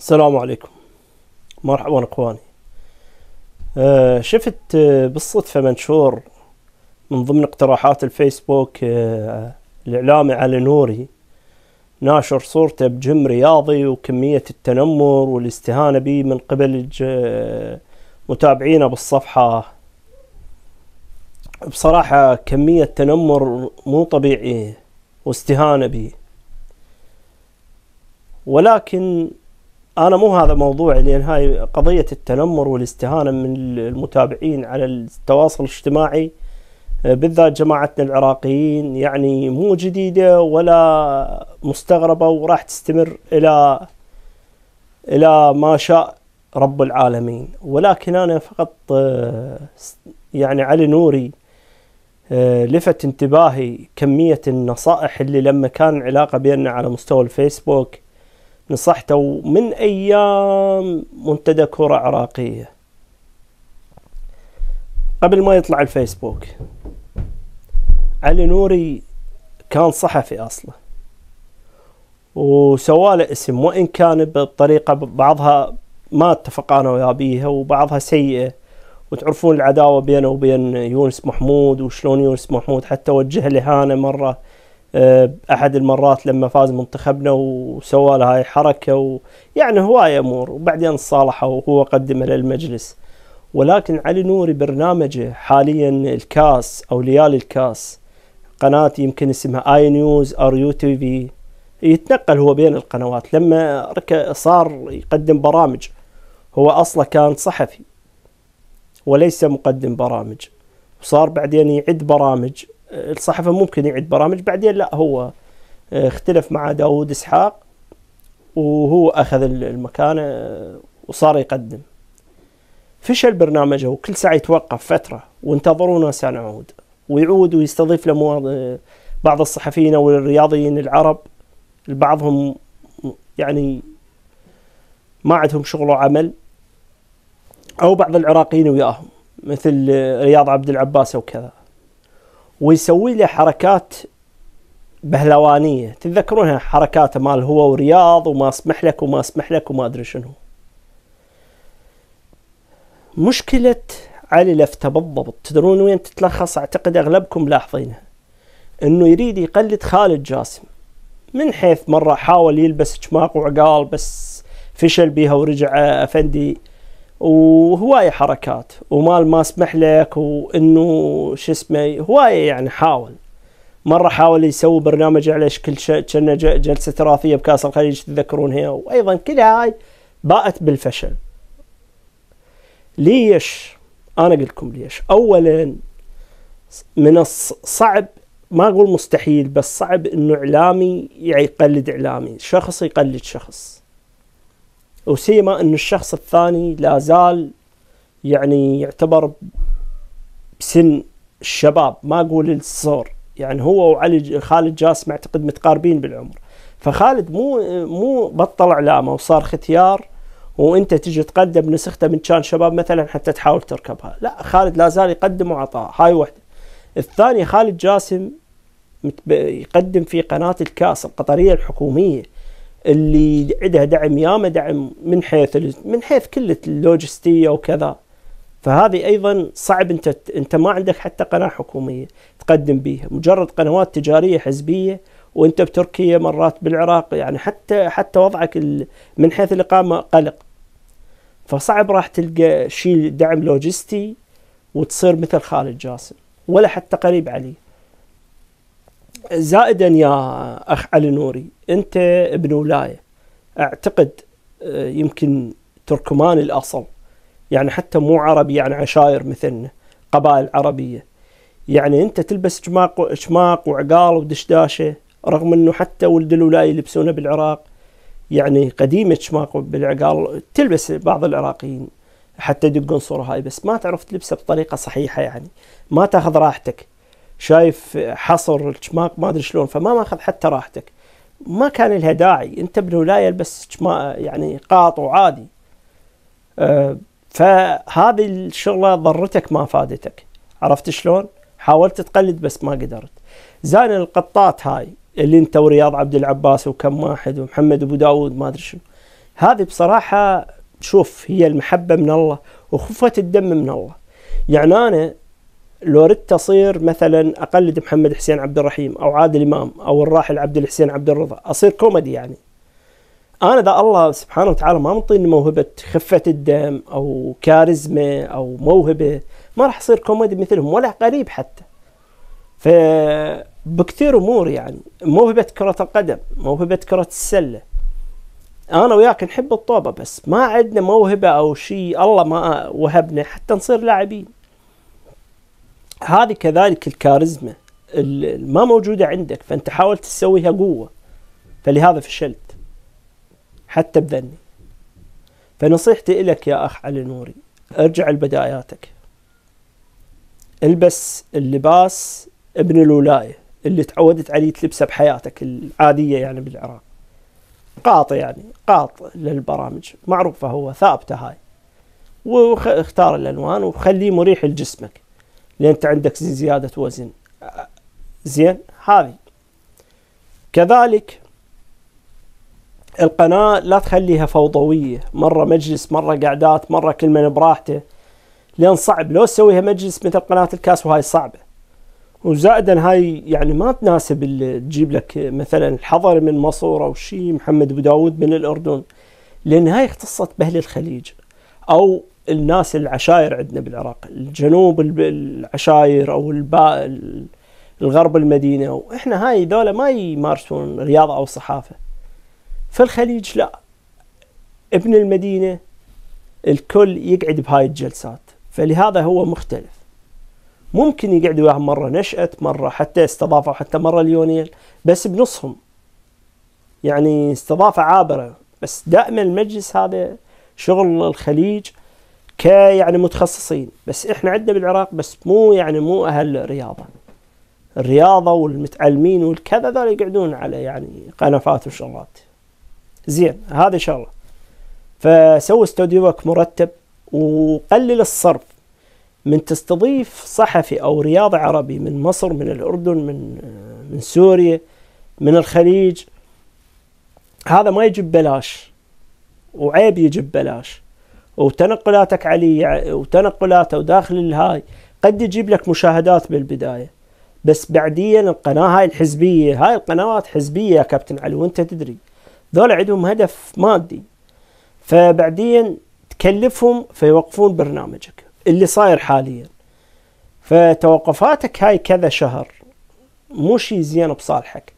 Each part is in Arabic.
السلام عليكم مرحبا اخواني آه شفت آه بالصدفة منشور من ضمن اقتراحات الفيسبوك آه الإعلامي علي نوري ناشر صورته بجيم رياضي وكمية التنمر والاستهانة به من قبل آه، متابعينه بالصفحة بصراحة كمية تنمر مو طبيعية واستهانة به ولكن انا مو هذا موضوعي لان هاي قضيه التنمر والاستهانه من المتابعين على التواصل الاجتماعي بالذات جماعتنا العراقيين يعني مو جديده ولا مستغربه وراح تستمر الى الى ما شاء رب العالمين ولكن انا فقط يعني علي نوري لفت انتباهي كمية النصائح اللي لما كان علاقة بيننا على مستوى الفيسبوك نصحته من أيام منتدى كرة عراقية قبل ما يطلع الفيسبوك علي نوري كان صحفي أصلا وسواله اسم وإن كان بطريقة بعضها ما اتفق أنا وياه بيها وبعضها سيئة وتعرفون العداوة بينه وبين يونس محمود وشلون يونس محمود حتى وجه له هانة مرة آه، احد المرات لما فاز منتخبنا وسوى له هاي حركه ويعني هواي امور وبعدين صالحه وهو قدمه للمجلس ولكن علي نوري برنامجه حاليا الكاس او ليالي الكاس قناه يمكن اسمها اي نيوز ار يو تي في يتنقل هو بين القنوات لما صار يقدم برامج هو اصلا كان صحفي وليس مقدم برامج وصار بعدين يعد برامج الصحفة ممكن يعيد برامج بعدين لا هو آه، اختلف مع داود إسحاق وهو أخذ المكان آه، وصار يقدم فشل برنامجه وكل ساعة يتوقف فترة وانتظرونا سنعود ويعود ويستضيف له آه، بعض الصحفيين أو الرياضيين العرب البعضهم يعني ما عندهم شغل وعمل أو بعض العراقيين وياهم مثل رياض عبد العباس وكذا ويسوي لي حركات بهلوانيه تتذكرونها حركاته مال هو ورياض وما اسمح لك وما اسمح لك وما ادري شنو مشكله علي لفته بالضبط تدرون وين تتلخص اعتقد اغلبكم لاحظينها انه يريد يقلد خالد جاسم من حيث مره حاول يلبس جماق وعقال بس فشل بيها ورجع افندي وهواية حركات ومال ما اسمح لك وانه شو اسمه هواية يعني حاول مرة حاول يسوي برنامج على شكل كنا جلسة تراثية بكاس الخليج تذكرون هي وايضا كل هاي باءت بالفشل ليش انا اقول لكم ليش اولا من الصعب ما اقول مستحيل بس صعب انه اعلامي يقلد اعلامي شخص يقلد شخص وسيما أن الشخص الثاني لا زال يعني يعتبر بسن الشباب ما أقول الصغر يعني هو وعلي خالد جاسم أعتقد متقاربين بالعمر فخالد مو مو بطل علامة وصار ختيار وانت تجي تقدم نسخته من كان شباب مثلا حتى تحاول تركبها لا خالد لا زال يقدم وعطاء هاي وحده الثانية خالد جاسم يقدم في قناة الكاس القطرية الحكومية اللي عندها دعم ياما دعم من حيث من حيث كل اللوجستيه وكذا فهذه ايضا صعب انت انت ما عندك حتى قناه حكوميه تقدم بيها مجرد قنوات تجاريه حزبيه وانت بتركيا مرات بالعراق يعني حتى حتى وضعك من حيث الاقامه قلق فصعب راح تلقى شيء دعم لوجستي وتصير مثل خالد جاسم ولا حتى قريب عليه زائدا يا اخ علي نوري انت ابن ولايه اعتقد آه، يمكن تركمان الاصل يعني حتى مو عربي يعني عشائر مثلنا قبائل عربيه يعني انت تلبس شماق شماق وعقال ودشداشه رغم انه حتى ولد الولايه يلبسونه بالعراق يعني قديمه شماق بالعقال تلبس بعض العراقيين حتى يدقون صورة هاي بس ما تعرف تلبسه بطريقة صحيحة يعني ما تاخذ راحتك شايف حصر الشماق ما ادري شلون فما ماخذ حتى راحتك ما كان لها داعي انت ولايه البس يعني قاط وعادي أه فهذه الشغله ضرتك ما فادتك عرفت شلون؟ حاولت تقلد بس ما قدرت زين القطات هاي اللي انت ورياض عبد العباس وكم واحد ومحمد ابو داود ما ادري شنو هذه بصراحه شوف هي المحبه من الله وخفه الدم من الله يعني انا لو ردت اصير مثلا اقلد محمد حسين عبد الرحيم او عادل امام او الراحل عبد الحسين عبد الرضا اصير كوميدي يعني انا ذا الله سبحانه وتعالى ما مطيني موهبه خفه الدم او كاريزما او موهبه ما راح اصير كوميدي مثلهم ولا قريب حتى ف بكثير امور يعني موهبه كره القدم موهبه كره السله انا وياك نحب الطوبه بس ما عندنا موهبه او شيء الله ما وهبنا حتى نصير لاعبين هذه كذلك الكاريزما ما موجوده عندك فانت حاولت تسويها قوه فلهذا فشلت حتى بذني فنصيحتي لك يا اخ علي نوري ارجع لبداياتك البس اللباس ابن الولايه اللي تعودت عليه تلبسه بحياتك العاديه يعني بالعراق قاط يعني قاط للبرامج معروفه هو ثابته هاي واختار الالوان وخليه مريح لجسمك لأن أنت عندك زيادة وزن زين هذه كذلك القناة لا تخليها فوضوية مرة مجلس مرة قعدات مرة كل من براحته لأن صعب لو تسويها مجلس مثل قناة الكاس وهاي صعبة وزائدا هاي يعني ما تناسب اللي تجيب لك مثلا الحضر من مصر أو شيء محمد أبو داود من الأردن لأن هاي اختصت بأهل الخليج أو الناس العشائر عندنا بالعراق الجنوب العشائر او الباء الغرب المدينه واحنا هاي دولة ما يمارسون رياضه او صحافه فالخليج لا ابن المدينه الكل يقعد بهاي الجلسات فلهذا هو مختلف ممكن يقعد وياهم مره نشأت مره حتى استضافه حتى مره ليونيل بس بنصهم يعني استضافه عابره بس دائما المجلس هذا شغل الخليج ك يعني متخصصين بس احنا عندنا بالعراق بس مو يعني مو اهل رياضه الرياضه والمتعلمين والكذا ذول يقعدون على يعني قنفات وشغلات زين هذه شغله فسوي استوديوك مرتب وقلل الصرف من تستضيف صحفي او رياضي عربي من مصر من الاردن من من سوريا من الخليج هذا ما يجي ببلاش وعيب يجي ببلاش وتنقلاتك علي وتنقلاته وداخل الهاي قد يجيب لك مشاهدات بالبدايه بس بعديا القناه هاي الحزبيه هاي القنوات حزبيه يا كابتن علي وانت تدري ذول عندهم هدف مادي فبعديا تكلفهم فيوقفون برنامجك اللي صاير حاليا فتوقفاتك هاي كذا شهر مو شيء زين بصالحك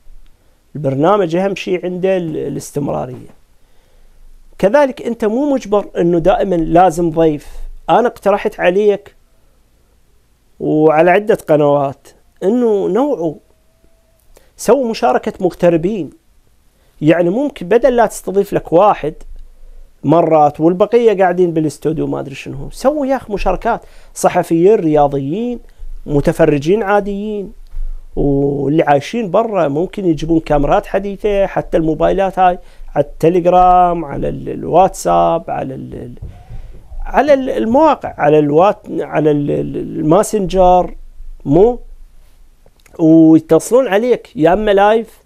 البرنامج اهم شيء عنده الاستمراريه كذلك انت مو مجبر انه دائما لازم ضيف انا اقترحت عليك وعلى عدة قنوات انه نوعه سووا مشاركة مغتربين يعني ممكن بدل لا تستضيف لك واحد مرات والبقية قاعدين بالاستوديو ما ادري شنو سووا يا اخي مشاركات صحفيين رياضيين متفرجين عاديين واللي عايشين برا ممكن يجيبون كاميرات حديثة حتى الموبايلات هاي على التليجرام على الواتساب على ال على المواقع على الوات على الماسنجر مو ويتصلون عليك يا اما لايف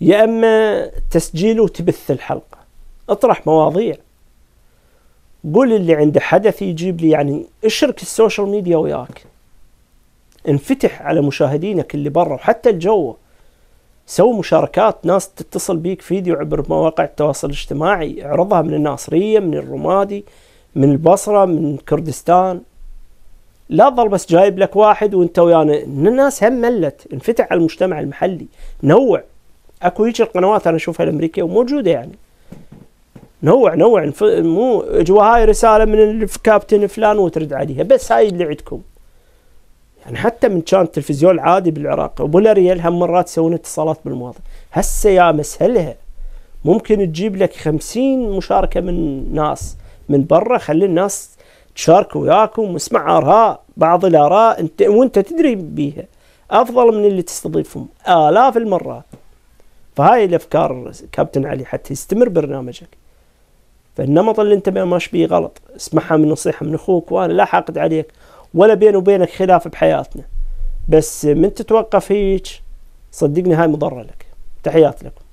يا اما تسجيل وتبث الحلقه اطرح مواضيع قول اللي عنده حدث يجيب لي يعني اشرك السوشيال ميديا وياك انفتح على مشاهدينك اللي برا وحتى الجوه سو مشاركات ناس تتصل بيك فيديو عبر مواقع التواصل الاجتماعي اعرضها من الناصرية من الرمادي من البصرة من كردستان لا تظل بس جايب لك واحد وانت ويانا الناس هم ملت انفتح على المجتمع المحلي نوع اكو هيك القنوات انا اشوفها الامريكيه وموجوده يعني نوع نوع مو اجوا هاي رساله من الكابتن فلان وترد عليها بس هاي اللي عندكم يعني حتى من كان التلفزيون العادي بالعراق ابو ريال هم مرات يسوون اتصالات بالمواطن هسه يا مسهلها ممكن تجيب لك خمسين مشاركة من ناس من برا خلي الناس تشارك وياكم واسمع آراء بعض الآراء انت وانت تدري بيها أفضل من اللي تستضيفهم آلاف المرات فهاي الأفكار كابتن علي حتى يستمر برنامجك فالنمط اللي انت ماشي بيه غلط اسمعها من نصيحة من أخوك وأنا لا حاقد عليك ولا بيني وبينك خلاف بحياتنا بس من تتوقف هيك صدقني هاي مضره لك تحيات لكم